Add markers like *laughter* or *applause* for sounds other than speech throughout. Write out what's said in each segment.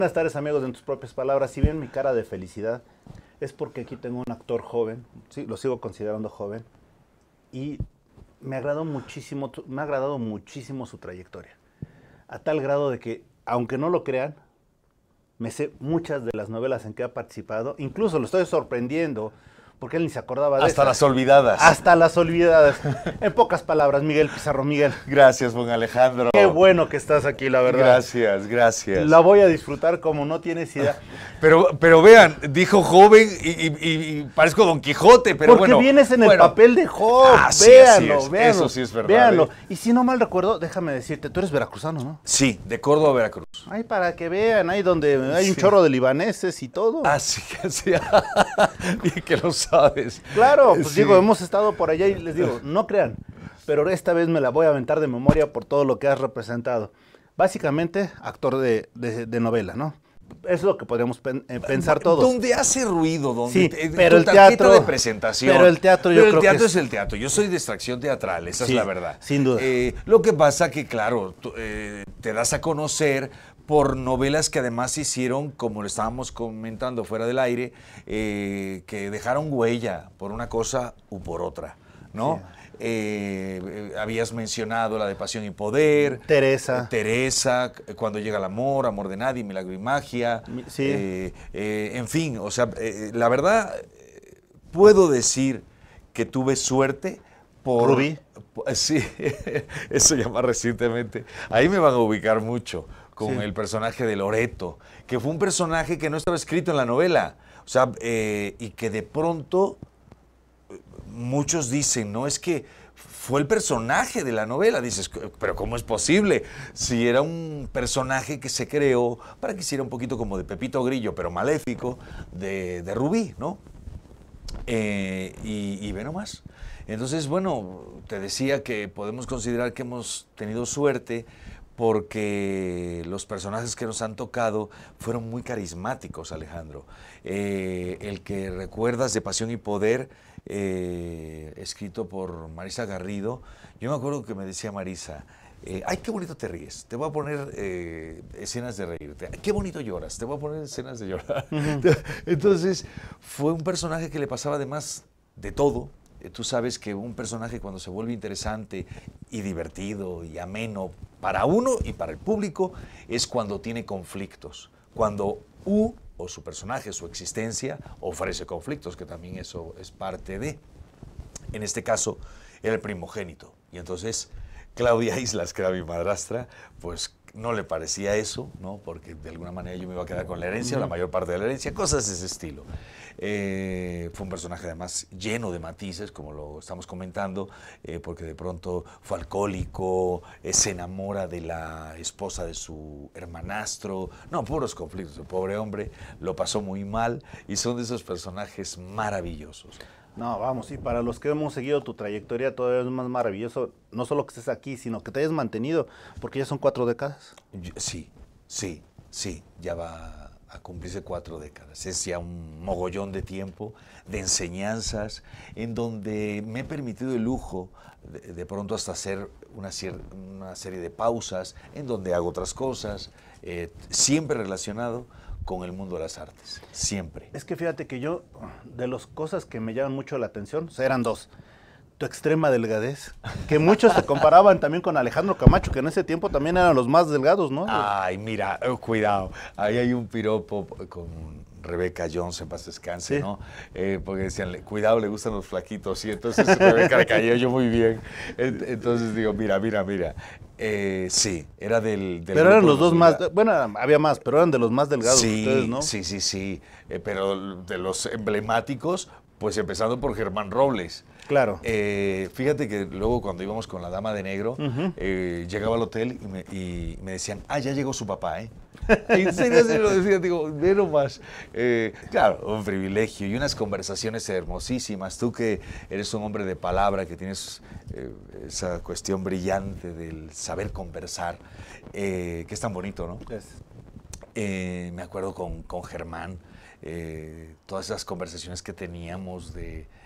Buenas tardes amigos, en tus propias palabras, si bien mi cara de felicidad es porque aquí tengo un actor joven, sí, lo sigo considerando joven, y me muchísimo, me ha agradado muchísimo su trayectoria. A tal grado de que, aunque no lo crean, me sé muchas de las novelas en que ha participado, incluso lo estoy sorprendiendo porque él ni se acordaba de Hasta las olvidadas. Hasta las olvidadas. en pocas palabras, Miguel Pizarro Miguel. Gracias, buen Alejandro. Qué bueno que estás aquí, la verdad. Gracias, gracias. La voy a disfrutar como no tienes idea. pero, pero vean, dijo joven y, parezco Don Quijote, pero bueno. Porque vienes en el papel de joven. véanlo, ah, así véanlo. Eso sí es verdad. Véanlo. ¿eh? Y si no mal recuerdo, déjame decirte, tú eres veracruzano, ¿no? Sí, de Córdoba, a Veracruz. Ahí para que vean, ahí donde hay un chorro de libaneses y todo. Así ah, *laughs* *laughs* que sí. que los Claro, pues digo, hemos estado por allá y les digo, no crean, pero esta vez me la voy a aventar de memoria por todo lo que has representado. Básicamente, actor de, novela, ¿no? es lo que podemos eh, pensar todos. Donde hace ruido, donde sí, eh, pero el teatro de presentación. Pero el teatro, yo es... el teatro. Yo soy distracción teatral, esa es la verdad. Sin duda. Eh, lo que pasa que claro, te das a conocer por novelas que además hicieron, como lo estábamos comentando fuera del aire, eh, que dejaron huella por una cosa u por otra, ¿no? Eh, eh, habías mencionado la de Pasión y Poder. Teresa. Teresa, Cuando llega el amor, Amor de Nadie, Milagro y Magia. en fin, o sea, la verdad, puedo decir que tuve suerte por... Rubí. *laughs* Sí, *laughs* eso ya más recientemente. Ahí me van a ubicar mucho con el personaje de Loreto, que fue un personaje que no estaba escrito en la novela. O sea, eh, y que de pronto muchos dicen, no, es que fue el personaje de la novela. Dices, pero ¿cómo es posible? Si era un personaje que se creó para que hiciera un poquito como de Pepito Grillo, pero maléfico, de, Rubí, ¿no? Eh, y, y ve nomás. Entonces, bueno, te decía que podemos considerar que hemos tenido suerte porque los personajes que nos han tocado fueron muy carismáticos, Alejandro. Eh, el que recuerdas de Pasión y Poder, eh, escrito por Marisa Garrido, yo me acuerdo que me decía Marisa, eh, ay, qué bonito te ríes, te voy a poner escenas de reírte, qué bonito lloras, te voy a poner escenas de llorar. *laughs* Entonces, fue un personaje que le pasaba además de todo, eh, tú sabes que un personaje cuando se vuelve interesante y divertido y ameno para uno y para el público es cuando tiene conflictos, cuando U o su personaje, su existencia, ofrece conflictos, que también eso es parte de, en este caso, el primogénito. Y entonces Claudia Islas, que era mi madrastra, pues no le parecía eso, ¿no? Porque de alguna manera yo me iba a quedar con la herencia, la mayor parte de la herencia, cosas de ese estilo. Eh, fue un personaje además lleno de matices, como lo estamos comentando, eh, porque de pronto fue alcohólico, eh, se enamora de la esposa de su hermanastro, no, puros conflictos, el pobre hombre, lo pasó muy mal y son de esos personajes maravillosos. No, vamos, sí, para los que hemos seguido tu trayectoria, todavía es más maravilloso, no solo que estés aquí, sino que te hayas mantenido, porque ya son cuatro décadas. sí, sí, sí, ya va a cumplirse cuatro décadas. Es ya un mogollón de tiempo, de enseñanzas, en donde me he permitido el lujo de, pronto hasta hacer una, una, serie de pausas, en donde hago otras cosas, eh, siempre relacionado con el mundo de las artes, siempre. Es que fíjate que yo, de las cosas que me llaman mucho la atención, pues, eran dos. Tu extrema delgadez, que muchos se comparaban también con Alejandro Camacho, que en ese tiempo también eran los más delgados, ¿no? Ay, mira, oh, cuidado, ahí hay un piropo con Rebeca Jones en paz descanse, ¿no? Eh, porque decían, cuidado, le gustan los flaquitos, y entonces *laughs* Rebeca le cayó yo muy bien. Entonces digo, mira, mira, mira, eh, sí, era del... pero eran los dos más, bueno, había más, pero eran de los más delgados sí, ¿no? Sí, sí, sí, eh, pero de los emblemáticos, pues empezando por Germán Robles. Claro. Eh, fíjate que luego cuando íbamos con la dama de negro, eh, llegaba al hotel y me, decían, ah, ya llegó su papá, ¿eh? en *laughs* serio se lo decía, digo, de nomás. Eh, claro, un privilegio y unas conversaciones hermosísimas. Tú que eres un hombre de palabra, que tienes esa cuestión brillante del saber conversar, que es tan bonito, ¿no? me acuerdo con, con Germán eh, todas esas conversaciones que teníamos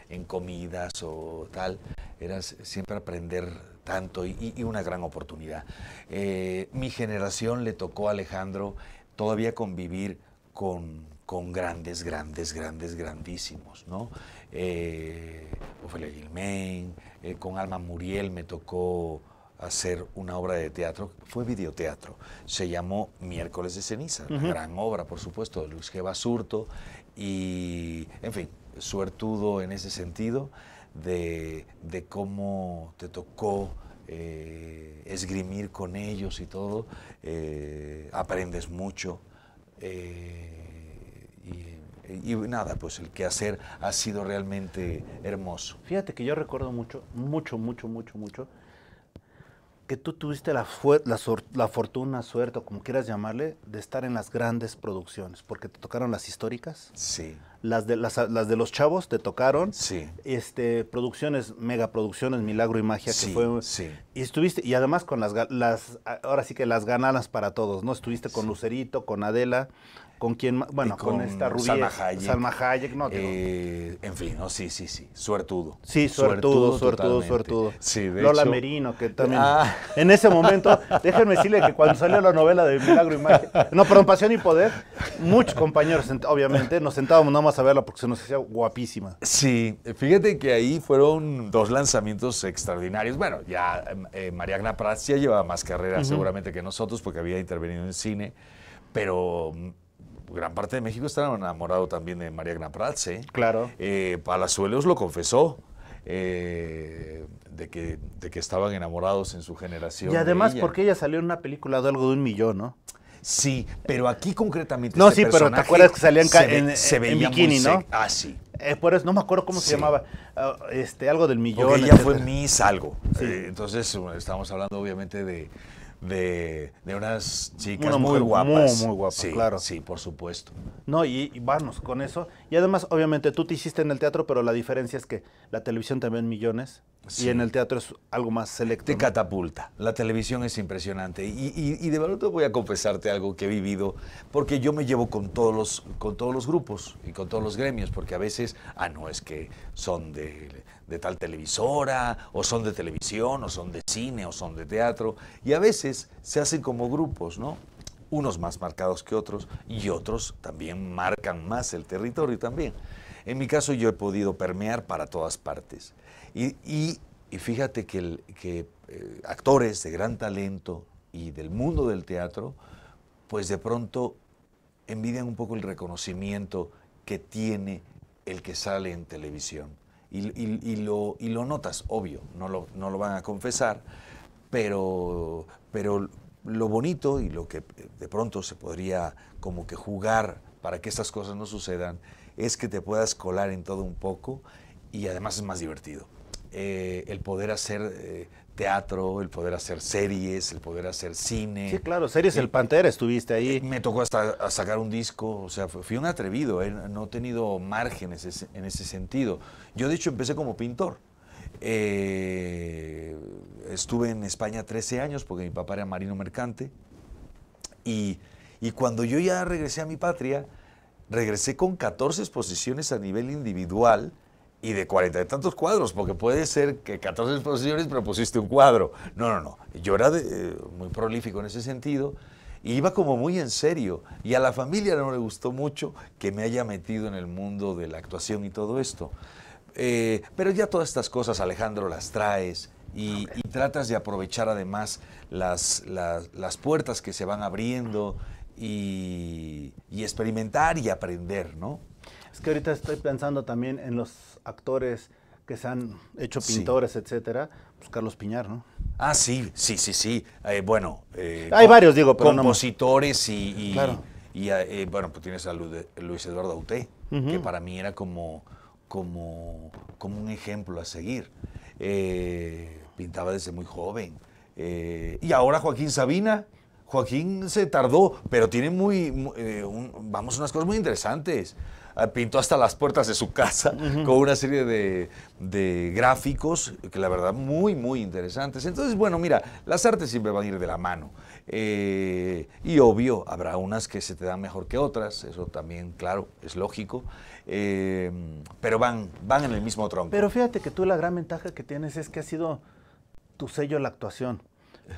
en comidas o tal, era siempre aprender tanto y, una gran oportunidad. Eh, mi generación le tocó a Alejandro todavía convivir con, grandes, grandes, grandes, grandísimos, ¿no? Eh, Ofelia Gilmain, con Alma Muriel me tocó hacer una obra de teatro, fue videoteatro, se llamó Miércoles de Ceniza, gran obra, por supuesto, de Luis G. Basurto, y, en fin, suertudo en ese sentido de, cómo te tocó eh, esgrimir con ellos y todo, eh, aprendes mucho. Eh, y, y nada, pues el quehacer ha sido realmente hermoso. Fíjate que yo recuerdo mucho, mucho, mucho, mucho, mucho que tú tuviste la, fortuna, suerte, o como quieras llamarle, de estar en las grandes producciones, porque te tocaron las históricas. Sí. Las de, las, de los chavos te tocaron. Sí. Este, producciones, megaproducciones, Milagro y Magia, que fue... Sí. Y estuviste, y además con las, las, ahora sí que las ganadas para todos, ¿no? Estuviste con Lucerito, con Adela, con quién bueno, con, esta Rubí. Salma Hayek. Salma Hayek, no, eh, En fin, no, sí, sí, sí. Suertudo. Sí, suertudo, suertudo, suertudo. Sí, Lola Merino, que también. Ah. En ese momento, déjenme decirle que cuando salió la novela de Milagro y Magia, no, perdón, Pasión y Poder, muchos compañeros, obviamente, nos sentábamos más a verla porque se nos hacía guapísima. Sí, fíjate que ahí fueron dos lanzamientos extraordinarios. Bueno, ya Mariagna eh, Mariana Prats ya llevaba más carrera seguramente que nosotros porque había intervenido en cine, pero gran parte de México estaba enamorado también de María Gran ¿eh? Claro. Eh, Palazuelos lo confesó. Eh, de, que, de que estaban enamorados en su generación. Y además, porque ella salió en una película de algo de un millón, ¿no? Sí, pero aquí concretamente. No, este sí, pero te acuerdas que salían en, bikini, ¿no? Ah, sí. Eh, no me acuerdo cómo se llamaba, ah, este, algo del millón. ella fue Miss algo. Eh, entonces, estamos hablando obviamente de, de, unas chicas muy, guapas. Muy, guapas, claro. Sí, por supuesto. No, y, vamos con eso. Y además, obviamente, tú te hiciste en el teatro, pero la diferencia es que la televisión también millones y en el teatro es algo más selecto. Te catapulta. La televisión es impresionante. Y, de verdad voy a confesarte algo que he vivido, porque yo me llevo con todos los, con todos los grupos y con todos los gremios, porque a veces, ah, no, es que son de de tal televisora, o son de televisión, o son de cine, o son de teatro, y a veces se hacen como grupos, ¿no? Unos más marcados que otros, y otros también marcan más el territorio también. En mi caso yo he podido permear para todas partes. Y, fíjate que, eh, actores de gran talento y del mundo del teatro, pues de pronto envidian un poco el reconocimiento que tiene el que sale en televisión y, lo, y lo notas, obvio, no lo, no lo van a confesar, pero, pero lo bonito y lo que de pronto se podría como que jugar para que estas cosas no sucedan es que te puedas colar en todo un poco y además es más divertido. Eh, el poder hacer eh, teatro, el poder hacer series, el poder hacer cine. Sí, claro, series El Pantera estuviste ahí. Eh, me tocó hasta sacar un disco, o sea, fui un atrevido, eh, no he tenido márgenes en ese sentido. Yo de hecho empecé como pintor. Eh, estuve en España 13 años porque mi papá era marino mercante y, y cuando yo ya regresé a mi patria, regresé con 14 exposiciones a nivel individual y de cuarenta y tantos cuadros, porque puede ser que 14 exposiciones, pero pusiste un cuadro. No, no, no. Yo era eh, muy prolífico en ese sentido y iba como muy en serio. Y a la familia no le gustó mucho que me haya metido en el mundo de la actuación y todo esto. Eh, pero ya todas estas cosas, Alejandro, las traes y, tratas de aprovechar además las, las, puertas que se van abriendo y experimentar y aprender, ¿no? que ahorita estoy pensando también en los actores que se han hecho pintores, etcétera, pues Carlos Piñar, ¿no? Ah, sí, sí, sí, sí. Eh, bueno, eh, hay varios, digo, pero compositores y, y, eh, bueno, pues tienes a Luis Eduardo Auté, que para mí era como, como, como un ejemplo a seguir. pintaba desde muy joven. y ahora Joaquín Sabina. Joaquín se tardó, pero tiene muy, vamos, unas cosas muy interesantes. Ah, pintó hasta las puertas de su casa con una serie de, gráficos que la verdad muy, muy interesantes. Entonces, bueno, mira, las artes siempre van a ir de la mano. Eh, y obvio, habrá unas que se te dan mejor que otras, eso también, claro, es lógico, eh, pero van, van en el mismo tronco. Pero fíjate que tú la gran ventaja que tienes es que ha sido tu sello la actuación,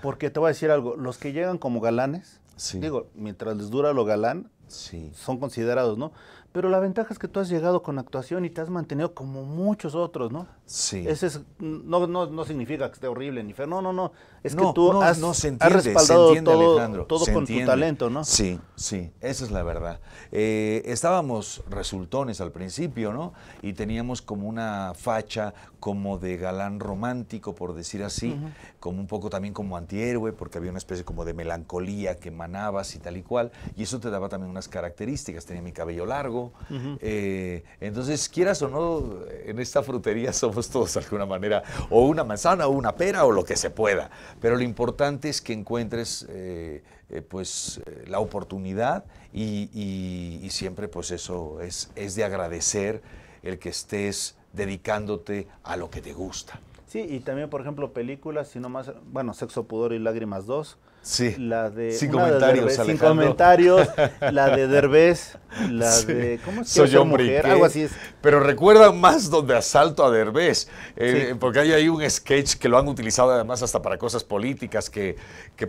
porque te voy a decir algo, los que llegan como galanes, digo, mientras les dura lo galán, son considerados, ¿no? Pero la ventaja es que tú has llegado con actuación y te has mantenido como muchos otros, ¿no? Sí. Ese es, no, significa que esté horrible ni feo. No, no, no. Es que tú has, respaldado todo, todo con tu talento, ¿no? Sí, sí, esa es la verdad. Eh, estábamos resultones al principio, ¿no? Y teníamos como una facha como de galán romántico, por decir así, como un poco también como antihéroe, porque había una especie como de melancolía que emanabas y tal y cual. Y eso te daba también unas características. Tenía mi cabello largo. Eh, entonces, quieras o no, en esta frutería *laughs* somos todos de alguna manera, o una manzana, o una pera, o lo que se pueda. Pero lo importante es que encuentres eh, eh, pues, eh, la oportunidad y, siempre pues eso es, de agradecer el que estés dedicándote a lo que te gusta. Sí, y también, por ejemplo, películas, sino más, bueno, Sexo, Pudor y Lágrimas 2, Sí. La de, sin comentarios, Sin comentarios, la de *laughs* Derbez, la de... Soy hombre Algo así es. Pero recuerda más donde asalto a Derbez, eh, porque hay un sketch que lo han utilizado además hasta para cosas políticas, que,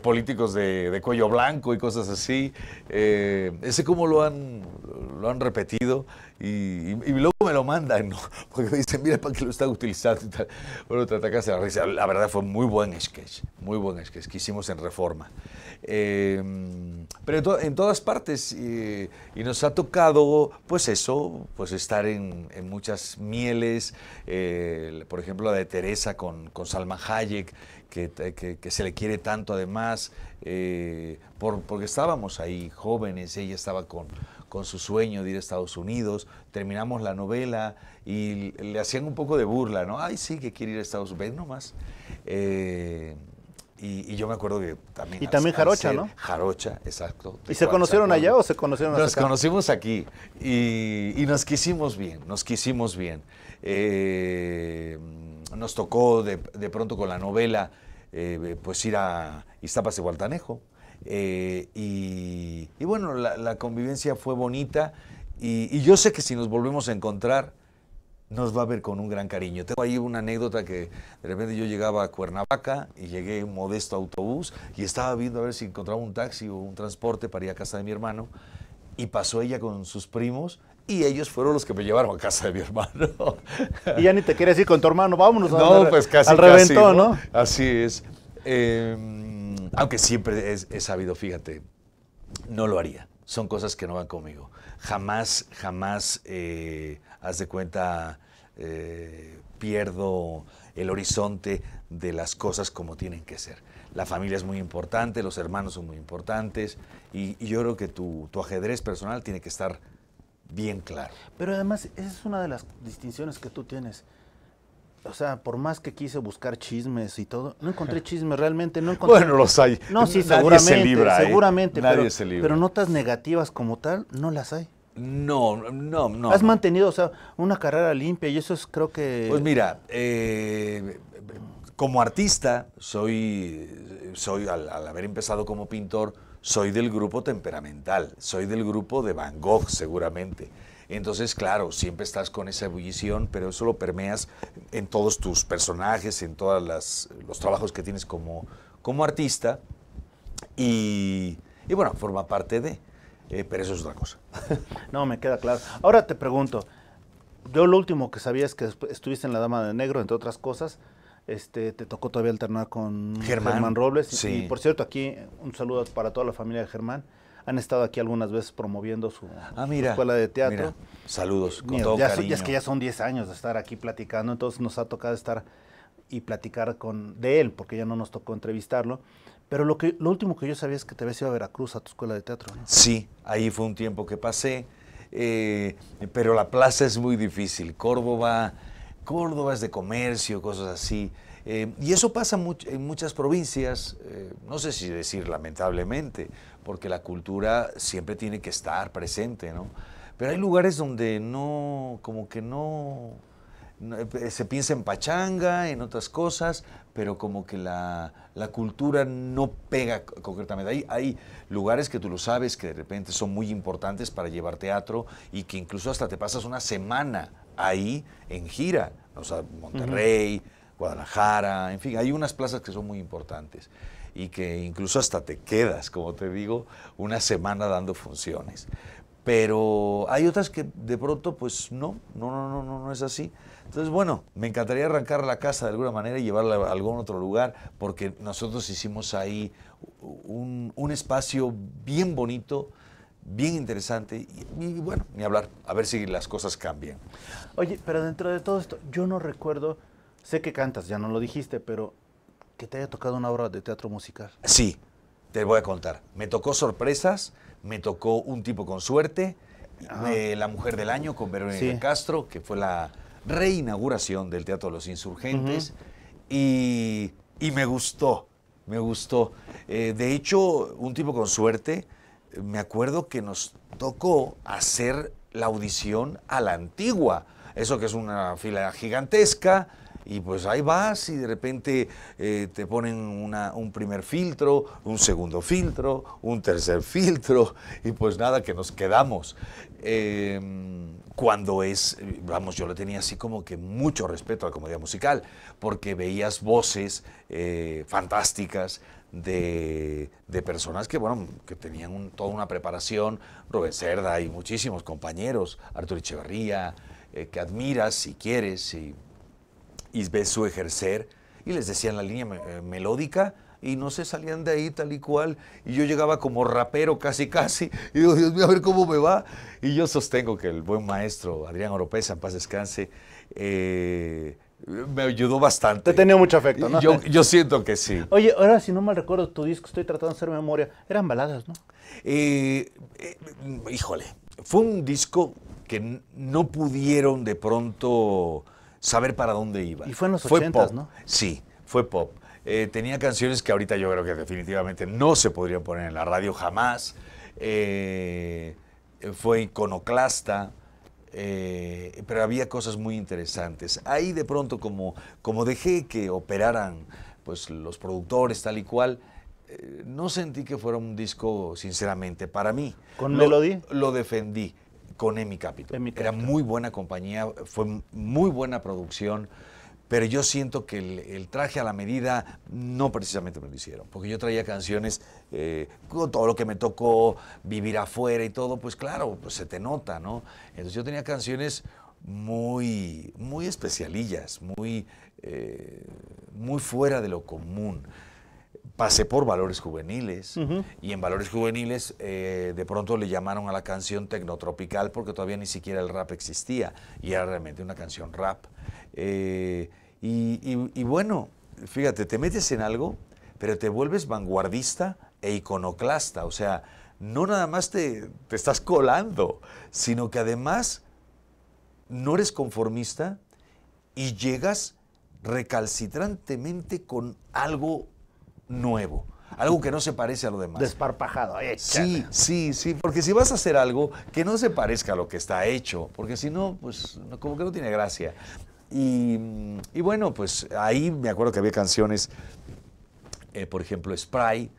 políticos de, cuello blanco y cosas así. Eh, ese cómo lo lo han repetido. Y, luego me lo mandan, *laughs* Porque me dicen, mira, ¿para qué lo están utilizando? Bueno, te atacaste, la risa. La verdad fue muy buen sketch, muy buen sketch que hicimos en Reforma. Eh, pero en, todas partes, y nos ha tocado, pues eso, pues estar en, muchas mieles, eh, por ejemplo, la de Teresa con, con Salma Hayek, que, se le quiere tanto además, eh, porque estábamos ahí jóvenes, ella estaba con con su sueño de ir a Estados Unidos, terminamos la novela y le hacían un poco de burla, ¿no? Ay, sí, que quiere ir a Estados Unidos, ¿no nomás. Eh, y, yo me acuerdo que también... Y también Jarocha, ¿no? Jarocha, exacto. ¿Y se conocieron allá o se conocieron acá? Nos conocimos aquí y, nos quisimos bien, nos quisimos bien. Eh, nos tocó de, pronto con la novela eh, pues ir a Iztapas de Gualtanejo. Eh, y, bueno, la, convivencia fue bonita y, yo sé que si nos volvemos a encontrar, nos va a ver con un gran cariño. Tengo ahí una anécdota que de repente yo llegaba a Cuernavaca y llegué en un modesto autobús y estaba viendo a ver si encontraba un taxi o un transporte para ir a casa de mi hermano y pasó ella con sus primos y ellos fueron los que me llevaron a casa de mi *laughs* hermano. Y ya ni te quieres decir con tu hermano, vámonos a no, pues casi, al reventón, ¿no? Así es. Eh, aunque siempre he, sabido, fíjate, no lo haría. Son cosas que no van conmigo. Jamás, jamás, eh, haz de cuenta, eh, pierdo el horizonte de las cosas como tienen que ser. La familia es muy importante, los hermanos son muy importantes y, yo creo que tu ajedrez personal tiene que estar bien claro. Pero además, esa es una de las distinciones que tú tienes o sea, por más que quise buscar chismes y todo, no encontré *laughs* chismes, realmente no encontré. Bueno, los hay. No, sí, Nadie seguramente. Se libra, seguramente. Nadie pero, se libra. Pero notas negativas como tal, no las hay. No, no, no. Has mantenido, o sea, una carrera limpia y eso es, creo que. Pues mira, eh, como artista, soy, soy al haber empezado como pintor, soy del grupo temperamental, soy del grupo de Van Gogh, seguramente. Entonces, claro, siempre estás con esa ebullición, pero eso lo permeas en todos tus personajes, en todos los trabajos que tienes como, artista. Y, bueno, forma parte de, eh, pero eso es otra cosa. *laughs* No, me queda claro. Ahora te pregunto, yo lo último que sabía es que estuviste en La Dama de Negro, entre otras cosas. Este, te tocó todavía alternar con Germán, Robles. Y, y por cierto, aquí un saludo para toda la familia de Germán han estado aquí algunas veces promoviendo su, ah, escuela de teatro. Saludos, con todo cariño. Ya es que ya son 10 años de estar aquí platicando, entonces nos ha tocado estar y platicar con, de él, porque ya no nos tocó entrevistarlo. Pero lo, que, lo último que yo sabía es que te habías ido a Veracruz a tu escuela de teatro. Sí, ahí fue un tiempo que pasé, eh, pero la plaza es muy difícil. Córdoba, Córdoba es de comercio, cosas así. Eh, y eso pasa en muchas provincias, eh, no sé si decir lamentablemente, porque la cultura siempre tiene que estar presente, ¿no? Pero hay lugares donde no, como que no, eh, se piensa en pachanga, en otras cosas, pero como que la, cultura no pega concretamente. Hay, hay, lugares que tú lo sabes que de repente son muy importantes para llevar teatro y que incluso hasta te pasas una semana ahí en gira, o sea, Monterrey. Guadalajara, en fin, hay unas plazas que son muy importantes y que incluso hasta te quedas, como te digo, una semana dando funciones. Pero hay otras que de pronto, pues no, no, no, no, no, es así. Entonces, bueno, me encantaría arrancar la casa de alguna manera y llevarla a algún otro lugar, porque nosotros hicimos ahí un, espacio bien bonito, bien interesante y, y, bueno, ni hablar, a ver si las cosas cambian. Oye, pero dentro de todo esto, yo no recuerdo Sé que cantas, ya no lo dijiste, pero que te haya tocado una obra de teatro musical. Sí, te voy a contar. Me tocó sorpresas, me tocó un tipo con suerte, ah. eh, la mujer del año con Verónica Castro, que fue la reinauguración del Teatro de los Insurgentes, y, me gustó, me gustó. Eh, de hecho, un tipo con suerte, me acuerdo que nos tocó hacer la audición a la antigua, eso que es una fila gigantesca, y pues ahí vas y de repente eh, te ponen un primer filtro, un segundo filtro, un tercer filtro *laughs* y pues nada, que nos quedamos. Em, cuando es, vamos, yo lo tenía así como que mucho respeto a la comedia musical, porque veías voces eh, fantásticas, de, personas que, bueno, que tenían toda una preparación, Rubén Cerda y muchísimos compañeros, Arturo Echeverría, eh, que admiras si quieres, y y su ejercer y les decían la línea eh, melódica y no se salían de ahí tal y cual. Y yo llegaba como rapero casi casi *laughs* y digo, Dios mío, a ver cómo me va. Y yo sostengo que el buen maestro Adrián Oropesa, en paz descanse, eh, me ayudó bastante. Te tenía mucho afecto, ¿no? Yo, siento que sí. Oye, ahora si no mal recuerdo tu disco, estoy tratando de hacer memoria, eran baladas, ¿no? Eh, híjole, fue un disco que no pudieron de pronto saber para dónde iba. Y fue en los ¿no? Sí, fue pop. Eh, tenía canciones que ahorita yo creo que definitivamente no se podrían poner en la radio jamás. Eh, fue iconoclasta. Eh, pero había cosas muy interesantes. Ahí de pronto, como, como dejé que operaran pues, los productores tal y cual, no sentí que fuera un disco, sinceramente, para mí. ¿Con lo, Melody? Lo defendí con Emi Capital. Era muy buena compañía, fue muy buena producción, pero yo siento que el, traje a la medida no precisamente me lo hicieron, porque yo traía canciones eh, con todo lo que me tocó vivir afuera y todo, pues claro, pues se te nota, ¿no? Entonces yo tenía canciones muy, muy especialillas, muy, eh, muy fuera de lo común pasé por Valores Juveniles y en Valores Juveniles eh, de pronto le llamaron a la canción tecnotropical porque todavía ni siquiera el rap existía y era realmente una canción rap. Eh, y, bueno, fíjate, te metes en algo, pero te vuelves vanguardista e iconoclasta, o sea, no nada más te, te estás colando, sino que además no eres conformista y llegas recalcitrantemente con algo nuevo. Algo que no se parece a lo demás. Desparpajado. Sí, sí, sí. Porque si vas a hacer algo que no se parezca a lo que está hecho, porque si no, pues como que no tiene gracia. Y, bueno, pues ahí me acuerdo que había canciones, eh, por ejemplo, Spray.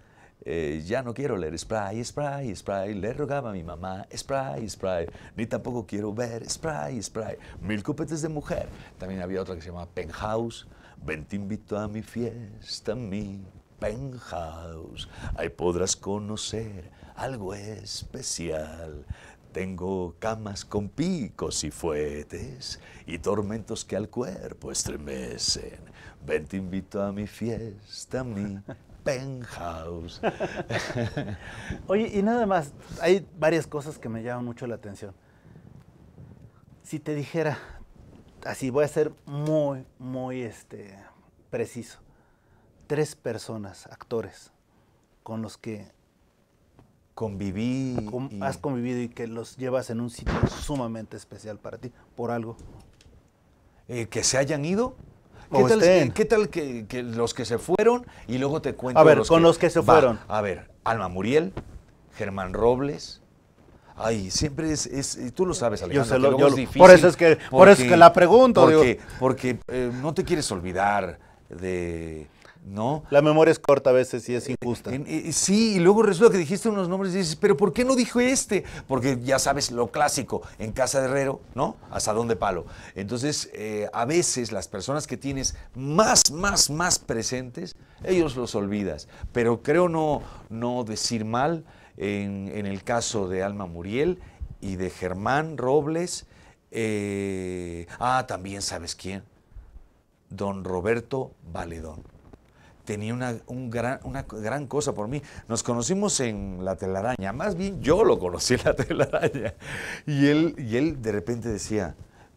Eh, ya no quiero leer spray, spray, spray, le rogaba a mi mamá, spray, spray, ni tampoco quiero ver spray, spray, mil copetes de mujer. También había otra que se llamaba Penthouse, ven te invito a mi fiesta, mi Penhouse, Ahí podrás conocer algo especial. Tengo camas con picos y fuetes y tormentos que al cuerpo estremecen. Ven, te invito a mi fiesta, a mi *laughs* penthouse. *laughs* Oye, y nada más, hay varias cosas que me llaman mucho la atención. Si te dijera, así voy a ser muy, muy este, preciso tres personas, actores, con los que conviví. Has convivido y que los llevas en un sitio sumamente especial para ti, por algo. Eh, que se hayan ido. ¿Qué tal, ¿qué tal que, los que se fueron y luego te cuento? A ver, con los que se fueron. a ver, Alma Muriel, Germán Robles, Ay, siempre es, tú lo sabes, Alejandro. Yo, yo es difícil por eso es que, por eso que la pregunto. Porque, porque eh, no te quieres olvidar de la memoria es corta a veces y es injusta. sí, y luego resulta que dijiste unos nombres y dices, pero ¿por qué no dijo este? Porque ya sabes lo clásico, en casa de herrero, ¿no? Hasta de palo. Entonces, eh, a veces las personas que tienes más, más, más presentes, ellos los olvidas. Pero creo no, decir mal en, en el caso de Alma Muriel y de Germán Robles. Eh, ah, también sabes quién. Don Roberto Valedón tenía una, un gran, una gran cosa por mí. Nos conocimos en La Telaraña, más bien yo lo conocí en La Telaraña. Y él, y él de repente decía,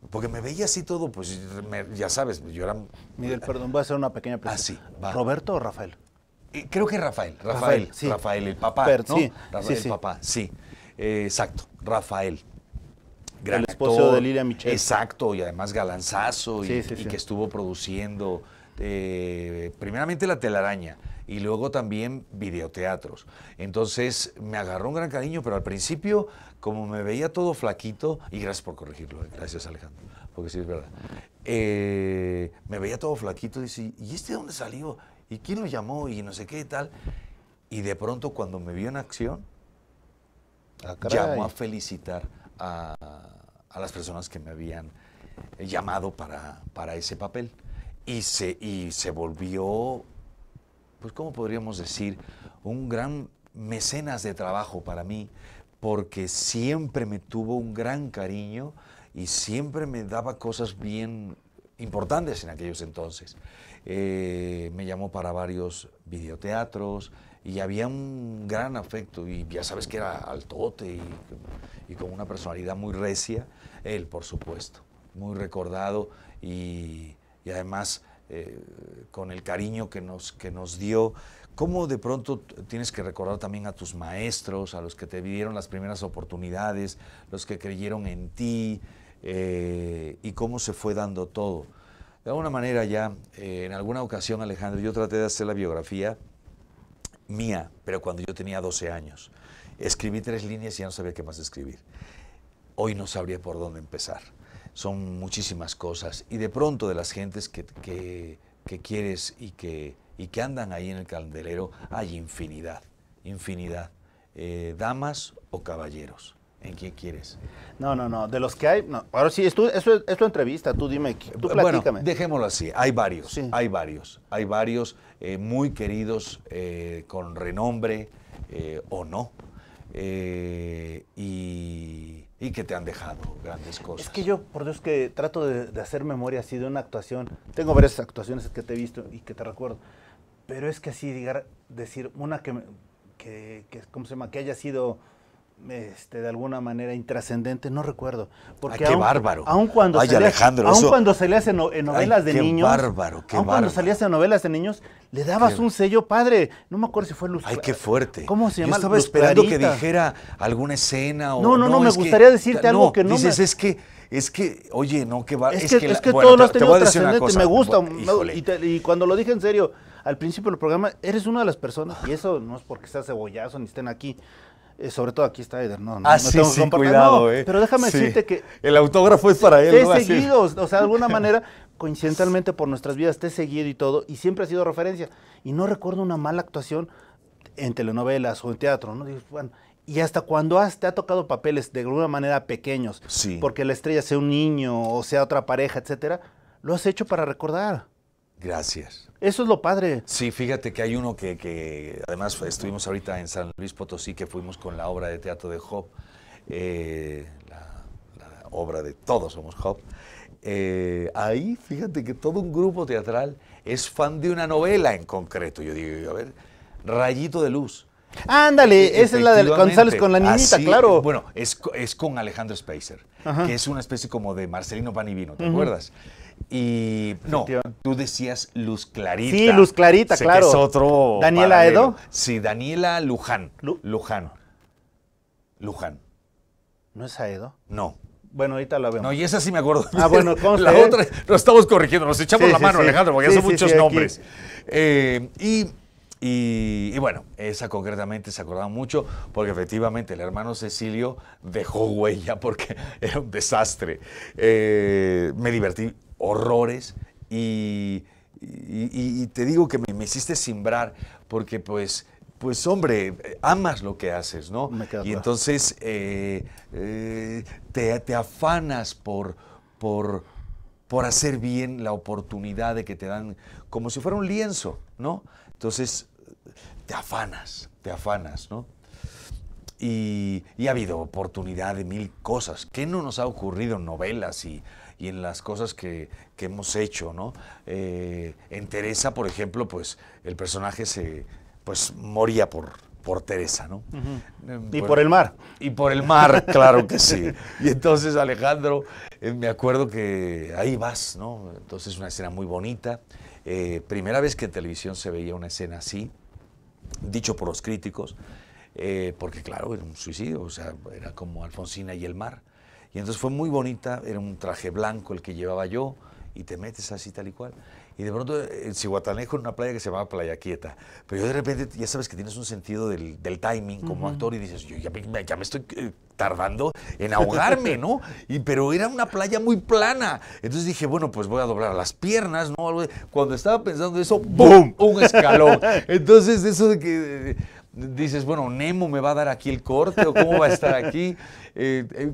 porque me veía así todo, pues ya sabes, yo era... Miguel, perdón, voy a hacer una pequeña pregunta. Ah, sí, ¿Roberto o Rafael? Eh, creo que Rafael, Rafael, Rafael, el papá, ¿no? Sí, Rafael, el papá, sí. Eh, exacto, Rafael. el esposo de Lilia Michel. Exacto, y además galanzazo, y que estuvo produciendo... Eh, primeramente la telaraña y luego también videoteatros. Entonces me agarró un gran cariño, pero al principio, como me veía todo flaquito, y gracias por corregirlo, eh, gracias Alejandro, porque sí es verdad, eh, me veía todo flaquito, y dice, ¿y este de dónde salió? ¿Y quién lo llamó? Y no sé qué y tal. Y de pronto cuando me vio en acción, ah, llamó a felicitar a, las personas que me habían llamado para, para ese papel y se, volvió, pues, ¿cómo podríamos decir? Un gran mecenas de trabajo para mí, porque siempre me tuvo un gran cariño y siempre me daba cosas bien importantes en aquellos entonces. Eh, me llamó para varios videoteatros y había un gran afecto y ya sabes que era altote y, y con una personalidad muy recia, él por supuesto, muy recordado y y además eh, con el cariño que nos, que nos dio. ¿Cómo de pronto tienes que recordar también a tus maestros, a los que te dieron las primeras oportunidades, los que creyeron en ti eh, y cómo se fue dando todo? De alguna manera ya, eh, en alguna ocasión Alejandro, yo traté de hacer la biografía mía, pero cuando yo tenía 12 años. Escribí tres líneas y ya no sabía qué más escribir. Hoy no sabría por dónde empezar son muchísimas cosas. Y de pronto de las gentes que, quieres y que, que andan ahí en el candelero, hay infinidad, infinidad. Eh, damas o caballeros. ¿En quién quieres? No, no, no. De los que hay, no. Ahora sí, esto, es tu entrevista. Tú dime, tú platícame. Bueno, dejémoslo así. Hay varios, hay varios. Hay varios eh, muy queridos, eh, con renombre o no. y y que te han dejado grandes cosas. Es que yo, por Dios, que trato de, hacer memoria así de una actuación. Tengo varias actuaciones que te he visto y que te recuerdo. Pero es que así, digar, decir, una que, que, que, ¿cómo se llama? Que haya sido este, de alguna manera intrascendente, no recuerdo. Porque Ay, qué bárbaro. cuando, Ay, Alejandro, aun cuando salías en, novelas de niños. Bárbaro, aun cuando salías en novelas de niños, le dabas un sello padre. No me acuerdo si fue Luz. Ay, qué fuerte. ¿Cómo se llama? Yo estaba esperando que dijera alguna escena o. No, no, no, no me gustaría decirte algo que no. Dices, es que. Es que, oye, no, que Es que, es que, me gusta. y, cuando lo dije en serio, al principio del programa, eres una de las personas, y eso no es porque sea cebollazo ni estén aquí, eh, sobre todo aquí está Eder, no, no, ah, sí, sí, cuidado, eh. Pero déjame decirte que... El autógrafo es para él. Te he seguido, o sea, de alguna *laughs* manera, coincidentalmente por nuestras vidas, te he seguido y todo, y siempre ha sido referencia. Y no recuerdo una mala actuación en telenovelas o en teatro, ¿no? Y, bueno, y hasta cuando has, te ha tocado papeles de alguna manera pequeños, porque la estrella sea un niño o sea otra pareja, etcétera, lo has hecho para recordar. Gracias. Eso es lo padre. Sí, fíjate que hay uno que, además estuvimos ahorita en San Luis Potosí, que fuimos con la obra de teatro de Job, eh, la, obra de Todos somos Job. Eh, ahí, fíjate que todo un grupo teatral es fan de una novela en concreto. Yo digo, a ver, Rayito de Luz. Ándale, e-, esa es la de González con la niñita, claro. Bueno, es, es, con Alejandro Spacer, que es una especie como de Marcelino Pan y Vino, ¿te acuerdas? Y no, tú decías Luz Clarita. Sí, Luz Clarita, claro. es otro. ¿Daniela Edo? Sí, Daniela Luján. Luján. Luján. ¿No es Edo? No. Bueno, ahorita lo vemos. No, y esa sí me acuerdo. Ah, bueno, *laughs* La otra, nos estamos corrigiendo, nos echamos la mano, Alejandro, porque ya son muchos nombres. Eh, y, y, bueno, esa concretamente se acordaba mucho, porque efectivamente el hermano Cecilio dejó huella, porque *laughs* era un desastre. Eh, me divertí horrores y, te digo que me, hiciste simbrar porque pues... Pues hombre, amas lo que haces, ¿no? y entonces eh, eh, te, te, afanas por, por, por hacer bien la oportunidad de que te dan, como si fuera un lienzo, ¿no? Entonces, te afanas, te afanas, ¿no? Y, ha habido oportunidad de mil cosas. ¿Qué no nos ha ocurrido en novelas y, en las cosas que, hemos hecho? ¿no? Eh, en Teresa, por ejemplo, pues el personaje se pues moría por, por Teresa, ¿no? Em, y por el mar. Y por el mar, *laughs* claro que sí. Y entonces, Alejandro, eh, me acuerdo que ahí vas, ¿no? Entonces, una escena muy bonita. Eh, primera vez que en televisión se veía una escena así, dicho por los críticos. Eh, porque claro, era un suicidio, o sea, era como Alfonsina y el mar. Y entonces fue muy bonita, era un traje blanco el que llevaba yo, y te metes así tal y cual. Y de pronto eh, en Cihuatanejo, en una playa que se llamaba Playa Quieta, pero yo de repente ya sabes que tienes un sentido del, timing como actor y dices, yo ya me, estoy eh, tardando en ahogarme, ¿no? Y, pero era una playa muy plana. Entonces dije, bueno, pues voy a doblar las piernas, ¿no? Cuando estaba pensando eso, ¡boom! Un escalón. *laughs* Entonces eso de que dices, bueno, Nemo me va a dar aquí el corte o cómo va a estar aquí. *laughs* Eh, eh,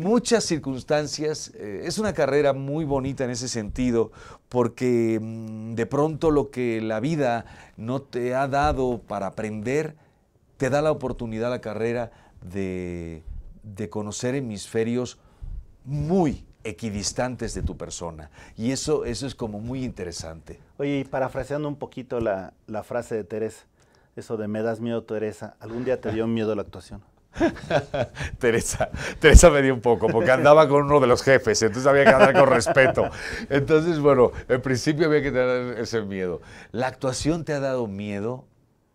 muchas circunstancias. Eh, es una carrera muy bonita en ese sentido, porque mm, de pronto lo que la vida no te ha dado para aprender, te da la oportunidad la carrera de, conocer hemisferios muy equidistantes de tu persona. Y eso, eso es como muy interesante. Oye, y parafraseando un poquito la frase de Teresa, eso de me das miedo, Teresa, ¿algún día te dio miedo la actuación? *laughs* Teresa, Teresa me dio un poco, porque andaba con uno de los jefes, entonces había que andar con respeto. Entonces, bueno, en principio había que tener ese miedo. ¿La actuación te ha dado miedo?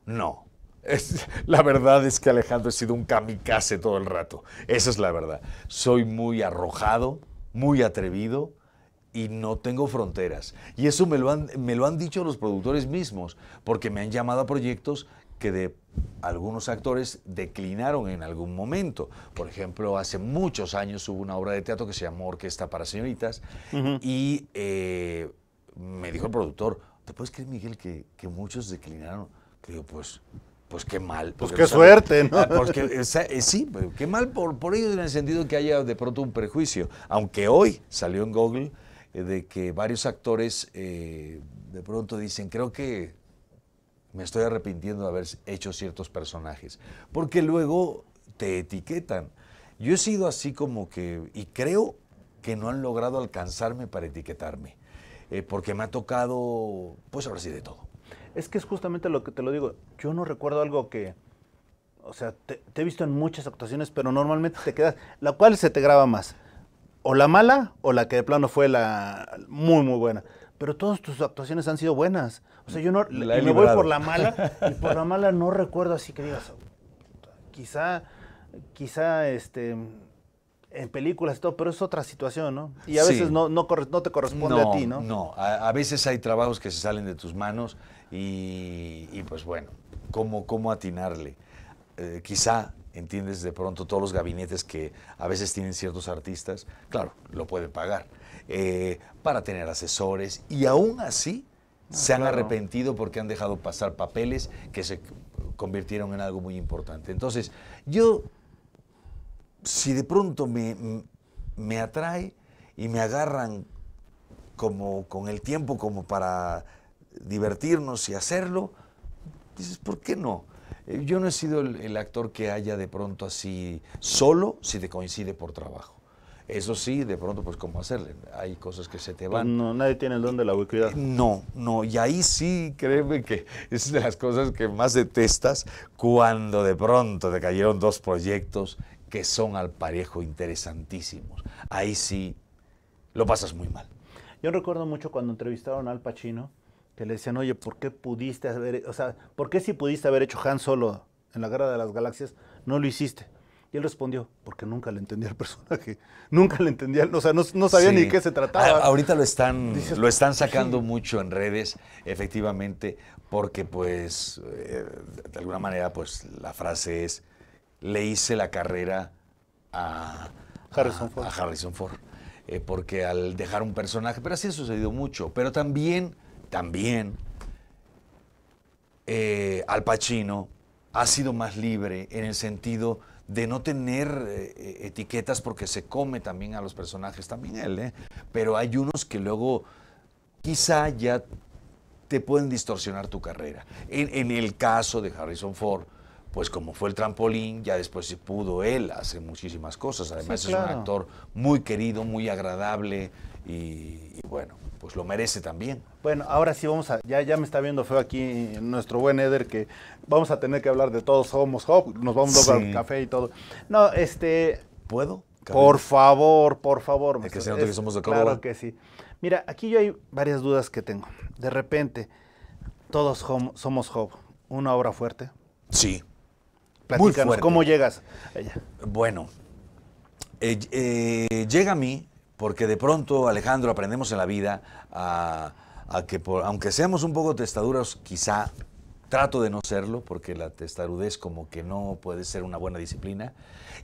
No. Es, la verdad es que Alejandro ha sido un kamikaze todo el rato. Esa es la verdad. Soy muy arrojado, muy atrevido, y no tengo fronteras. Y eso me lo han, me lo han dicho los productores mismos, porque me han llamado a proyectos que de algunos actores declinaron en algún momento. Por ejemplo, hace muchos años hubo una obra de teatro que se llamó Orquesta para Señoritas y eh, me dijo el productor, ¿te puedes creer, Miguel, que, muchos declinaron? pues, pues qué mal. Pues qué suerte, ¿no? Ah, porque, pues eh, eh, sí, pues qué mal por, por tiene en el sentido que haya de pronto un perjuicio. Aunque hoy salió en Google eh, de que varios actores eh, de pronto dicen, creo que me estoy arrepintiendo de haber hecho ciertos personajes, porque luego te etiquetan. Yo he sido así como que, y creo que no han logrado alcanzarme para etiquetarme, eh, porque me ha tocado, pues ahora sí, de todo. Es que es justamente lo que te lo digo, yo no recuerdo algo que, o sea, te, te he visto en muchas actuaciones, pero normalmente te quedas, la cual se te graba más o la mala o la que de plano fue la muy, muy buena. Pero todas tus actuaciones han sido buenas. O sea, yo no y me voy por la mala y por la mala no recuerdo así que digas, quizá, quizá, este, en películas y todo, pero es otra situación, ¿no? Y a veces no, te corresponde a ti, ¿no? No, a, veces hay trabajos que se salen de tus manos y, pues bueno, ¿cómo, cómo atinarle? Eh, quizá entiendes de pronto todos los gabinetes que a veces tienen ciertos artistas, claro, lo pueden pagar, eh, para tener asesores y aún así ah, se han arrepentido porque han dejado pasar papeles que se convirtieron en algo muy importante. Entonces, yo, si de pronto me, me atrae y me agarran como con el tiempo como para divertirnos y hacerlo, dices, ¿por qué no? Eh, yo no he sido el, actor que haya de pronto así solo si te coincide por trabajo. Eso sí, de pronto, pues, ¿cómo hacerle? Hay cosas que se te pues van. No, nadie tiene el don de la ubicuidad. Eh, no, no, y ahí sí, créeme que *laughs* es de las cosas que más detestas cuando de pronto te cayeron dos proyectos que son al parejo interesantísimos. Ahí sí lo pasas muy mal. Yo recuerdo mucho cuando entrevistaron a Al Pacino, que le decían, oye, ¿por qué pudiste haber, o sea, ¿por qué si pudiste haber hecho Han solo en la Guerra de las Galaxias, no lo hiciste? Y él respondió, porque nunca le entendía al personaje, *laughs* nunca le entendía, o sea, no, no sabía ni qué se trataba. ahorita lo están, lo están sacando mucho en redes, efectivamente, porque pues, eh, de alguna manera, pues la frase es, le hice la carrera a Harrison Ford. Eh, porque al dejar un personaje, pero así ha sucedido mucho, pero también también. Eh, Al Pacino ha sido más libre en el sentido de no tener eh, etiquetas porque se come también a los personajes, también él, ¿eh? pero hay unos que luego quizá ya te pueden distorsionar tu carrera. En, el caso de Harrison Ford, pues como fue el trampolín, ya después se pudo él hacer muchísimas cosas. Además es un actor muy querido, muy agradable y bueno pues lo merece también. Bueno, ahora sí vamos a, ya, ya me está viendo feo aquí nuestro buen Eder que vamos a tener que hablar de todos somos Hop, nos vamos a un café y todo. No, este. ¿Puedo? Por favor, por favor. Es que somos de Claro que sí. Mira, aquí yo hay varias dudas que tengo. De repente, todos somos Job. Una obra fuerte. Sí. Platícanos, ¿cómo llegas Bueno, eh, eh, llega a mí porque de pronto, Alejandro, aprendemos en la vida a, que, aunque seamos un poco testaduros, quizá trato de no serlo, porque la testarudez como que no puede ser una buena disciplina.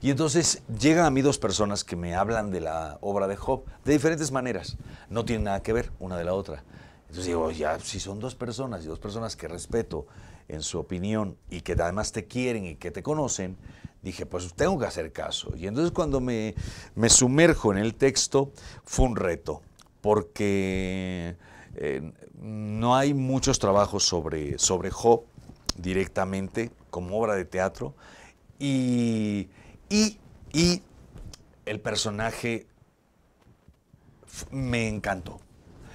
Y entonces llegan a mí dos personas que me hablan de la obra de Job de diferentes maneras. No tienen nada que ver una de la otra. Entonces digo, ya, si son dos personas y dos personas que respeto en su opinión y que además te quieren y que te conocen, dije, pues tengo que hacer caso. Y entonces cuando me, sumerjo en el texto, fue un reto, porque eh, no hay muchos trabajos sobre, sobre Job directamente como obra de teatro. y, y el personaje me encantó.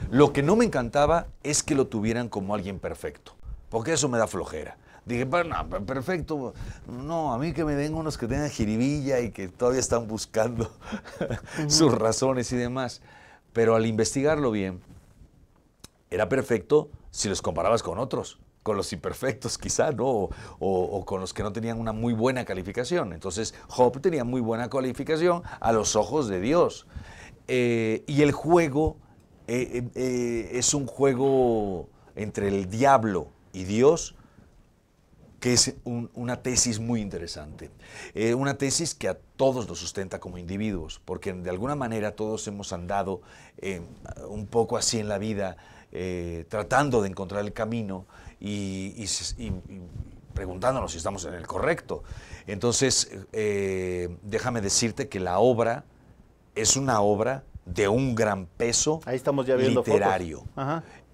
Lo que no me encantaba es que lo tuvieran como alguien perfecto, porque eso me da flojera. Dije, bueno, perfecto. No, a mí que me den unos que tengan jiribilla y que todavía están buscando *laughs* sus razones y demás. Pero al investigarlo bien, era perfecto si los comparabas con otros, con los imperfectos quizá, ¿no? O, con los que no tenían una muy buena calificación. Entonces, Job tenía muy buena calificación a los ojos de Dios. Eh, y el juego eh, eh, es un juego entre el diablo y Dios que es una tesis muy interesante. Eh, una tesis que a todos nos sustenta como individuos, porque de alguna manera todos hemos andado eh, un poco así en la vida, eh, tratando de encontrar el camino y, preguntándonos si estamos en el correcto. Entonces, déjame decirte que la obra es una obra de un gran peso Ahí estamos ya viendo literario.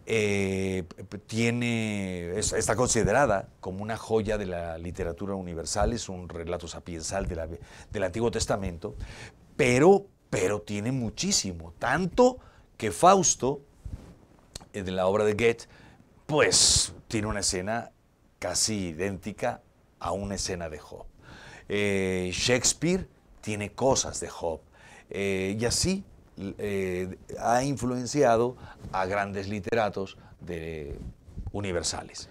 Eh, tiene, está considerada como una joya de la literatura universal, es un relato sapiensal del Antiguo Testamento, pero, pero tiene muchísimo, tanto que Fausto, eh, de la obra de Goethe, pues tiene una escena casi idéntica a una escena de Job. Eh, Shakespeare tiene cosas de Job. y así eh, ha influenciado a grandes literatos universales.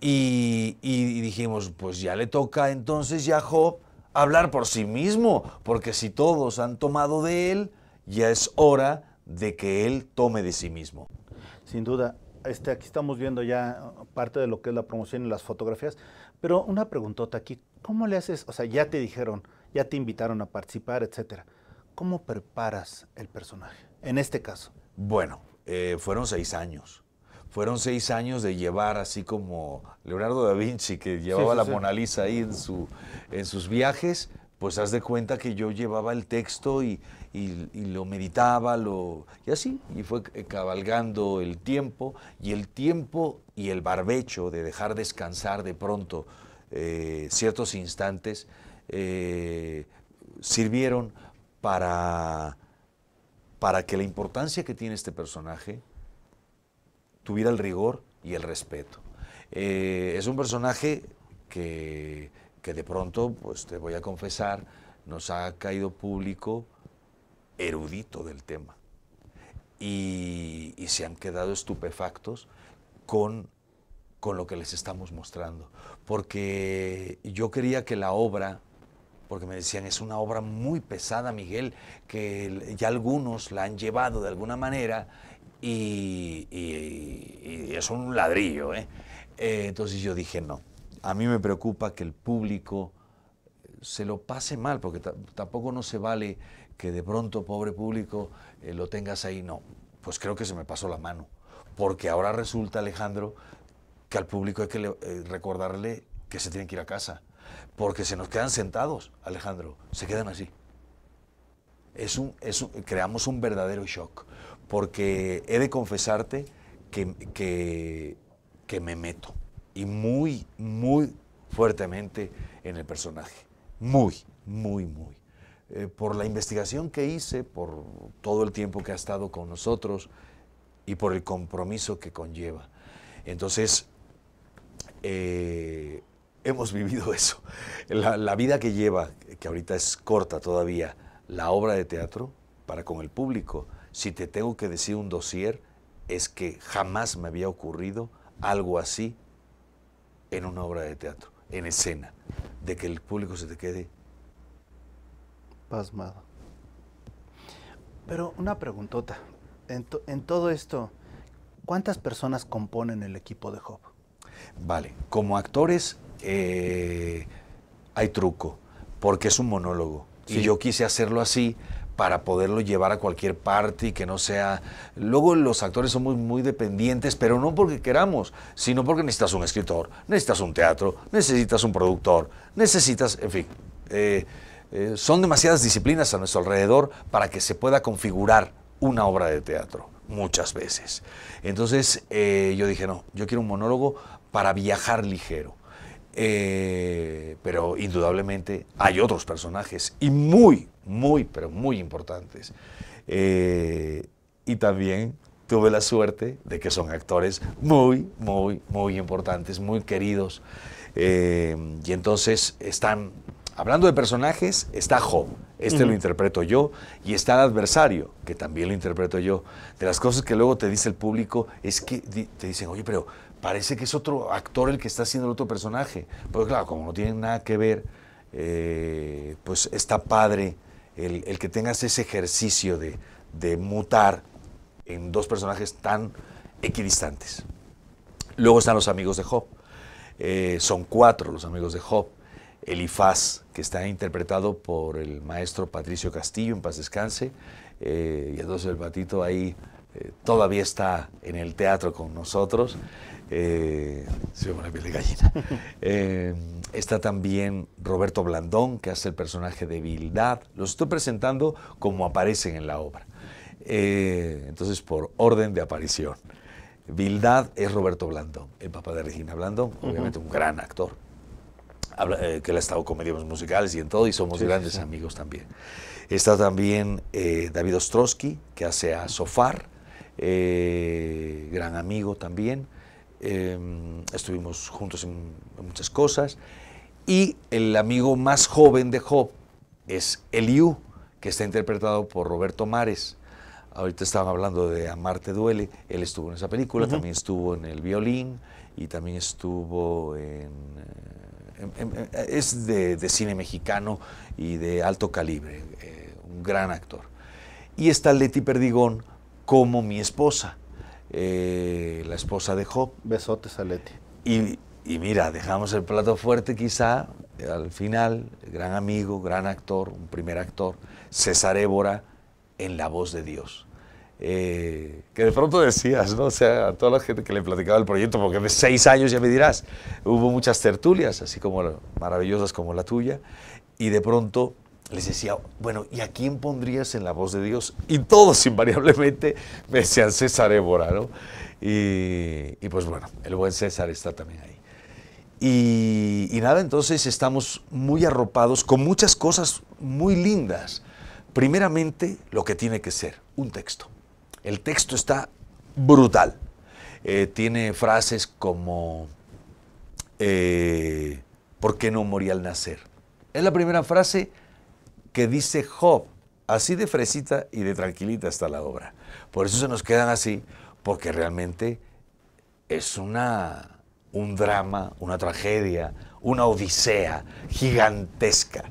Y, dijimos, pues ya le toca entonces ya Job hablar por sí mismo, porque si todos han tomado de él, ya es hora de que él tome de sí mismo. Sin duda, este, aquí estamos viendo ya parte de lo que es la promoción y las fotografías, pero una preguntota aquí, ¿cómo le haces? O sea, ya te dijeron, ya te invitaron a participar, etcétera. ¿Cómo preparas el personaje en este caso? Bueno, eh, fueron seis años. Fueron seis años de llevar así como Leonardo da Vinci, que llevaba la Mona Lisa ahí en, su, en sus viajes, pues haz de cuenta que yo llevaba el texto y, lo meditaba, lo, y así, y fue cabalgando el tiempo, y el tiempo y el barbecho de dejar descansar de pronto eh, ciertos instantes eh, sirvieron para, para que la importancia que tiene este personaje tuviera el rigor y el respeto. Eh, es un personaje que, de pronto, pues te voy a confesar, nos ha caído público erudito del tema. Y, se han quedado estupefactos con lo que les estamos mostrando. Porque yo quería que la obra porque me decían, es una obra muy pesada, Miguel, que ya algunos la han llevado de alguna manera y, es un ladrillo. ¿eh? Eh, entonces yo dije, no, a mí me preocupa que el público se lo pase mal, porque tampoco no se vale que de pronto, pobre público, eh, lo tengas ahí. No, pues creo que se me pasó la mano, porque ahora resulta, Alejandro, que al público hay que recordarle que se tiene que ir a casa porque se nos quedan sentados, Alejandro, se quedan así. Es un, es creamos un verdadero shock, porque he de confesarte que, que, me meto, y muy, muy fuertemente en el personaje, muy, muy, muy. Eh, por la investigación que hice, por todo el tiempo que ha estado con nosotros y por el compromiso que conlleva. Entonces, eh, hemos vivido eso. La, vida que lleva, que ahorita es corta todavía, la obra de teatro para con el público, si te tengo que decir un dossier, es que jamás me había ocurrido algo así en una obra de teatro, en escena, de que el público se te quede pasmado. Pero una preguntota, en, en todo esto, ¿cuántas personas componen el equipo de Job? Vale, como actores eh, hay truco, porque es un monólogo. Y yo quise hacerlo así para poderlo llevar a cualquier parte que no sea... Luego los actores somos muy dependientes, pero no porque queramos, sino porque necesitas un escritor, necesitas un teatro, necesitas un productor, necesitas, en fin, eh, eh, son demasiadas disciplinas a nuestro alrededor para que se pueda configurar una obra de teatro, muchas veces. Entonces yo dije, no, yo quiero un monólogo para viajar ligero. Eh, pero indudablemente hay otros personajes y muy, muy, pero muy importantes. Eh, y también tuve la suerte de que son actores muy, muy, muy importantes, muy queridos. Eh, y entonces están, hablando de personajes, está Job, este lo interpreto yo, y está el adversario, que también lo interpreto yo. De las cosas que luego te dice el público es que te dicen, oye, pero parece que es otro actor el que está haciendo el otro personaje. Porque claro, como no tienen nada que ver, eh, pues está padre el, que tengas ese ejercicio de, mutar en dos personajes tan equidistantes. Luego están los amigos de Job. Eh, son cuatro los amigos de Job. Elifaz, que está interpretado por el maestro Patricio Castillo, en paz descanse. Eh, y entonces el patito ahí todavía está en el teatro con nosotros. Eh, gallina. *laughs* Eh, está también Roberto Blandón, que hace el personaje de Vildad. Los estoy presentando como aparecen en la obra. Eh, entonces, por orden de aparición. Vildad es Roberto Blandón, el papá de Regina Blandón, obviamente un gran actor, que le ha estado con medios musicales y en todo, y somos grandes amigos también. Está también David Ostrowski, que hace a Sofar, gran amigo también. Em, estuvimos juntos en, muchas cosas. Y el amigo más joven de Job es Eliú, que está interpretado por Roberto Mares. Ahorita estaban hablando de Amarte Duele, él estuvo en esa película, también estuvo en el violín y también estuvo en... Eh, eh, es de, cine mexicano y de alto calibre, eh, un gran actor. Y está Leti Perdigón como mi esposa eh, la esposa de Job. Besotes a Leti. Y, mira, dejamos el plato fuerte quizá eh, al final, gran amigo, gran actor, un primer actor, César Évora, en La Voz de Dios. Eh, que de pronto decías, ¿no? O sea, a toda la gente que le platicaba el proyecto, porque hace seis años ya me dirás, hubo muchas tertulias, así como maravillosas como la tuya, y de pronto les decía, bueno, ¿y a quién pondrías en la voz de Dios? Y todos *laughs* invariablemente me decían César Évora, ¿no? Y, pues bueno, el buen César está también ahí. Y, nada, entonces estamos muy arropados con muchas cosas muy lindas. Primeramente, lo que tiene que ser, un texto. El texto está brutal. Eh, tiene frases como, eh, ¿por qué no morí al nacer? Es la primera frase que dice Job. Así de fresita y de tranquilita está la obra. Por eso se nos quedan así, porque realmente es una, un drama, una tragedia, una odisea gigantesca